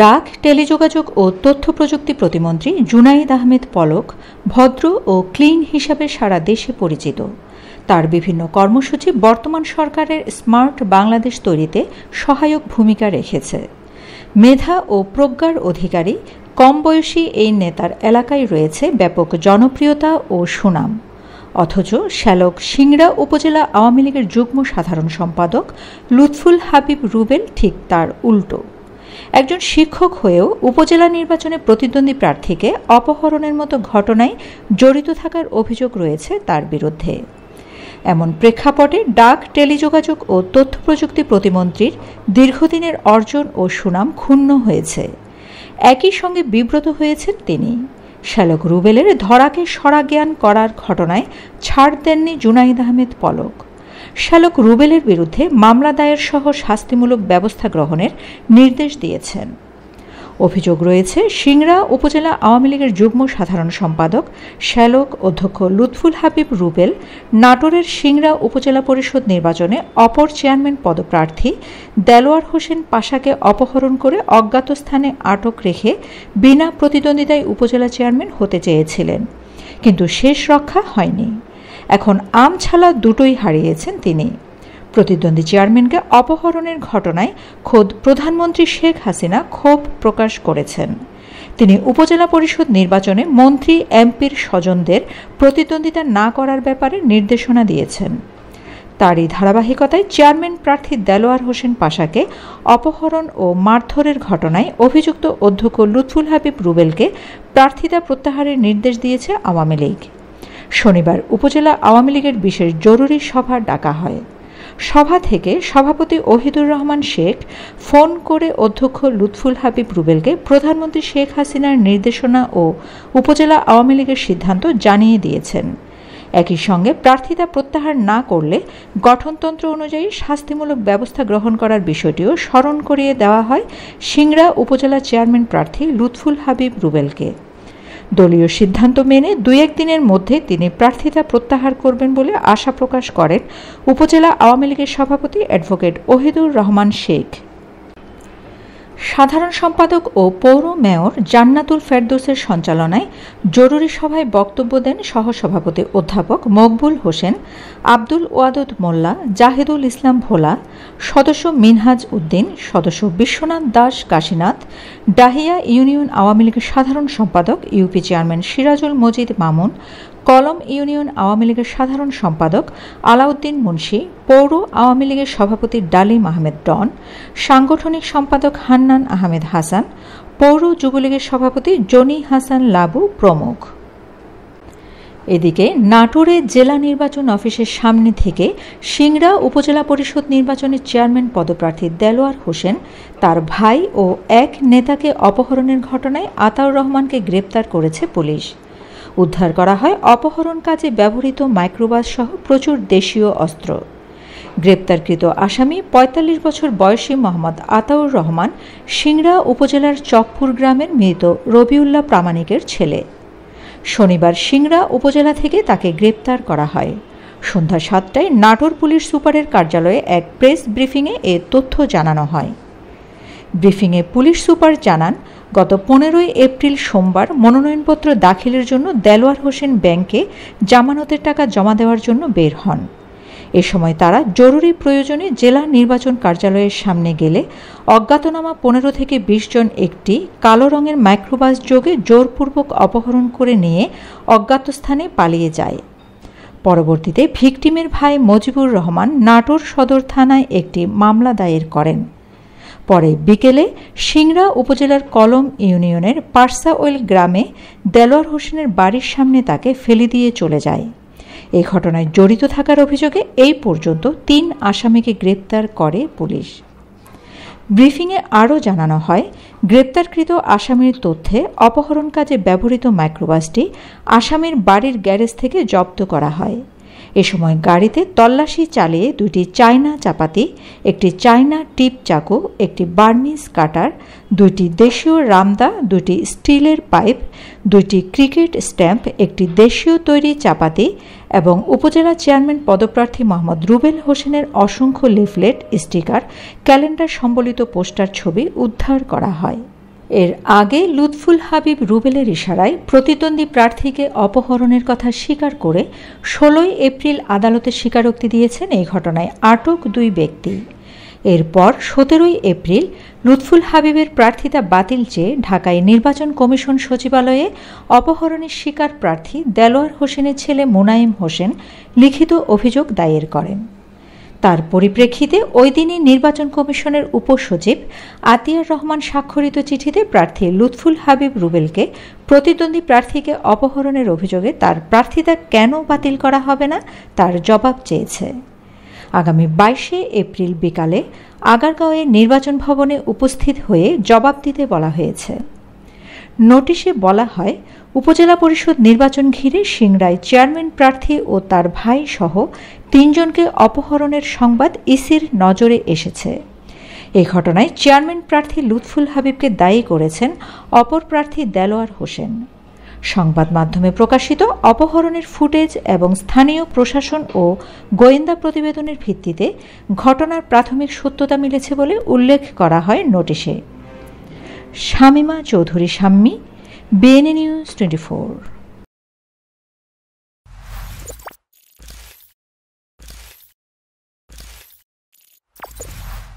ডাক টেলিযোগাযোগ ও তথ্য প্রযুক্তি প্রতিমন্ত্রী জুনাইদ আহমেদ পলক ভদ্র ও ক্লিন হিসাবে সারা দেশে পরিচিত তার বিভিন্ন কর্মসূচি বর্তমান সরকারের স্মার্ট বাংলাদেশ তৈরিতে সহায়ক ভূমিকা রেখেছে মেধা ও প্রজ্ঞার অধিকারী কম বয়সী এই নেতার এলাকায় রয়েছে ব্যাপক জনপ্রিয়তা ও সুনাম অথচ শ্যালক সিংড়া উপজেলা আওয়ামী লীগের যুগ্ম সাধারণ সম্পাদক লুৎফুল হাবিব রুবেল ঠিক তার উল্টো একজন শিক্ষক হয়েও উপজেলা নির্বাচনে প্রতিদ্বন্দ্বী প্রার্থীকে অপহরণের মতো ঘটনায় জড়িত থাকার অভিযোগ রয়েছে তার বিরুদ্ধে এমন প্রেক্ষাপটে ডাক টেলিযোগাযোগ ও তথ্য প্রযুক্তি প্রতিমন্ত্রীর দীর্ঘদিনের অর্জন ও সুনাম ক্ষুণ্ণ হয়েছে একই সঙ্গে বিব্রত হয়েছেন তিনি শ্যালক রুবেলের ধরাকে সরা জ্ঞান করার ঘটনায় ছাড় দেননি জুনাইদ আহমেদ পলক শালক রুবেলের বিরুদ্ধে মামলা দায়ের সহ শাস্তিমূলক ব্যবস্থা গ্রহণের নির্দেশ দিয়েছেন অভিযোগ রয়েছে সিংড়া উপজেলা আওয়ামী লীগের যুগ্ম সাধারণ সম্পাদক শ্যালক অধ্যক্ষ লুৎফুল হাবিব রুবেল নাটোরের সিংড়া উপজেলা পরিষদ নির্বাচনে অপর চেয়ারম্যান পদপ্রার্থী দেলোয়ার হোসেন পাশাকে অপহরণ করে অজ্ঞাত স্থানে আটক রেখে বিনা প্রতিদ্বন্দ্বিতায় উপজেলা চেয়ারম্যান হতে চেয়েছিলেন কিন্তু শেষ রক্ষা হয়নি এখন আম ছালা দুটোই হারিয়েছেন তিনি প্রতিদ্বন্দ্বী চেয়ারম্যানকে অপহরণের ঘটনায় খোদ প্রধানমন্ত্রী শেখ হাসিনা ক্ষোভ প্রকাশ করেছেন তিনি উপজেলা পরিষদ নির্বাচনে মন্ত্রী এমপির স্বজনদের প্রতিদ্বন্দ্বিতা না করার ব্যাপারে নির্দেশনা দিয়েছেন তারই ধারাবাহিকতায় চেয়ারম্যান প্রার্থী দেলোয়ার হোসেন পাশাকে অপহরণ ও মারধরের ঘটনায় অভিযুক্ত অধ্যক্ষ লুৎফুল হাবিব রুবেলকে প্রার্থিতা প্রত্যাহারের নির্দেশ দিয়েছে আওয়ামী লীগ শনিবার উপজেলা আওয়ামী লীগের বিশেষ জরুরি সভা ডাকা হয় সভা থেকে সভাপতি ওহিদুর রহমান শেখ ফোন করে অধ্যক্ষ লুৎফুল হাবিব রুবেলকে প্রধানমন্ত্রী শেখ হাসিনার নির্দেশনা ও উপজেলা আওয়ামী লীগের সিদ্ধান্ত জানিয়ে দিয়েছেন একই সঙ্গে প্রার্থিতা প্রত্যাহার না করলে গঠনতন্ত্র অনুযায়ী শাস্তিমূলক ব্যবস্থা গ্রহণ করার বিষয়টিও স্মরণ করিয়ে দেওয়া হয় সিংড়া উপজেলা চেয়ারম্যান প্রার্থী লুৎফুল হাবিব রুবেলকে দলীয় সিদ্ধান্ত মেনে দুই একদিনের মধ্যে তিনি প্রার্থিতা প্রত্যাহার করবেন বলে আশা প্রকাশ করেন উপজেলা আওয়ামী লীগের সভাপতি অ্যাডভোকেট ওহিদুর রহমান শেখ সাধারণ সম্পাদক ও পৌর মেয়র জান্নাতুল ফেরদোসের সঞ্চালনায় জরুরি সভায় বক্তব্য দেন সহসভাপতি অধ্যাপক মকবুল হোসেন আব্দুল ওয়াদুদ মোল্লা জাহিদুল ইসলাম ভোলা সদস্য মিনহাজ উদ্দিন সদস্য বিশ্বনাথ দাস কাশীনাথ ডাহিয়া ইউনিয়ন আওয়ামী লীগের সাধারণ সম্পাদক UP chairman Sirajul Majid Mamun Kalam union Awami লীগের সাধারণ সম্পাদক আলাউদ্দিন মুন্সি পৌর আওয়ামী লীগের সভাপতি ডালিম আহমেদ ডন সাংগঠনিক সম্পাদক হান্নান আহমেদ হাসান পৌর যুবলীগের সভাপতি জনি হাসান লাবু প্রমুখ এদিকে নাটোরে জেলা নির্বাচন অফিসের সামনে থেকে সিংড়া উপজেলা পরিষদ নির্বাচনের চেয়ারম্যান পদপ্রার্থী দেলোয়ার হোসেন তার ভাই ও এক নেতাকে অপহরণের ঘটনায় আতাউর রহমানকে গ্রেপ্তার করেছে পুলিশ উদ্ধার করা হয় অপহরণ কাজে ব্যবহৃত মাইক্রোবাস সহ প্রচুর দেশীয় অস্ত্র গ্রেপ্তারকৃত আসামি ৪৫ বছর বয়সী মোহাম্মদ আতাউর রহমান সিংড়া উপজেলার চকপুর গ্রামের মৃত রবিউল্লাহ প্রামাণিকের ছেলে শনিবার সিংড়া উপজেলা থেকে তাকে গ্রেপ্তার করা হয় সন্ধ্যা সাতটায় নাটোর পুলিশ সুপারের কার্যালয়ে এক প্রেস ব্রিফিংয়ে এ তথ্য জানানো হয় ব্রিফিংয়ে পুলিশ সুপার জানান গত পনেরোই এপ্রিল সোমবার মনোনয়নপত্র দাখিলের জন্য দেলোয়ার হোসেন ব্যাংকে জামানতের টাকা জমা দেওয়ার জন্য বের হন এ সময় তারা জরুরি প্রয়োজনে জেলা নির্বাচন কার্যালয়ের সামনে গেলে অজ্ঞাতনামা পনেরো থেকে বিশ জন একটি কালো রঙের মাইক্রোবাস যোগে জোরপূর্বক অপহরণ করে নিয়ে অজ্ঞাত স্থানে পালিয়ে যায় পরবর্তীতে ভিকটিমের ভাই মজিবুর রহমান নাটোর সদর থানায় একটি মামলা দায়ের করেন পরে বিকেলে সিংড়া উপজেলার কলম ইউনিয়নের পার্সাওয়েল গ্রামে দেলোয়ার হোসেনের বাড়ির সামনে তাকে ফেলে দিয়ে চলে যায় এ ঘটনায় জড়িত থাকার অভিযোগে এই পর্যন্ত তিন আসামিকে গ্রেপ্তার করে পুলিশ ব্রিফিংয়ে আরও জানানো হয় গ্রেপ্তারকৃত আসামির তথ্যে অপহরণ কাজে ব্যবহৃত মাইক্রোবাসটি আসামির বাড়ির গ্যারেজ থেকে জব্দ করা হয় এ সময় গাড়িতে তল্লাশি চালিয়ে দুটি চায়না চাপাতি একটি চায়না টিপ চাকু একটি বার্মিস কাটার দুইটি দেশীয় রামদা দুটি স্টিলের পাইপ দুটি ক্রিকেট স্ট্যাম্প একটি দেশীয় তৈরি চাপাতি এবং উপজেলা চেয়ারম্যান পদপ্রার্থী মোহাম্মদ রুবেল হোসেনের অসংখ্য লিফলেট স্টিকার ক্যালেন্ডার সম্বলিত পোস্টার ছবি উদ্ধার করা হয় এর আগে লুৎফুল হাবিব রুবেলের ইশারায় প্রতিদ্বন্দ্বী প্রার্থীকে অপহরণের কথা স্বীকার করে ষোলোই এপ্রিল আদালতে স্বীকারোক্তি দিয়েছেন এই ঘটনায় আটক দুই ব্যক্তি এরপর সতেরোই এপ্রিল লুৎফুল হাবিবের প্রার্থিতা বাতিল চেয়ে ঢাকায় নির্বাচন কমিশন সচিবালয়ে অপহরণের শিকার প্রার্থী দেলোয়ার হোসেনের ছেলে মোনায়েম হোসেন লিখিত অভিযোগ দায়ের করেন তার পরিপ্রেক্ষিতে ওই দিনই নির্বাচন কমিশনের উপসচিব আতিয়ার রহমান স্বাক্ষরিত চিঠিতে প্রার্থী লুৎফুল হাবিব রুবেলকে প্রতিদ্বন্দ্বী প্রার্থীকে অপহরণের অভিযোগে তার প্রার্থিতা কেন বাতিল করা হবে না তার জবাব চেয়েছে আগামী বাইশে এপ্রিল বিকালে আগারগাঁওয়ে নির্বাচন ভবনে উপস্থিত হয়ে জবাব দিতে বলা হয়েছে নোটিশে বলা হয় উপজেলা পরিষদ নির্বাচন ঘিরে সিংরায় চেয়ারম্যান প্রার্থী ও তার ভাই সহ তিনজনকে অপহরণের সংবাদ ইসির নজরে এসেছে এ ঘটনায় চেয়ারম্যান প্রার্থী লুৎফুল হাবিবকে দায়ী করেছেন অপর প্রার্থী দেলোয়ার হোসেন সংবাদ মাধ্যমে প্রকাশিত অপহরণের ফুটেজ এবং স্থানীয় প্রশাসন ও গোয়েন্দা প্রতিবেদনের ভিত্তিতে ঘটনার প্রাথমিক সত্যতা মিলেছে বলে উল্লেখ করা হয় নোটিশে Shamima Chowdhury Shammi B N News 24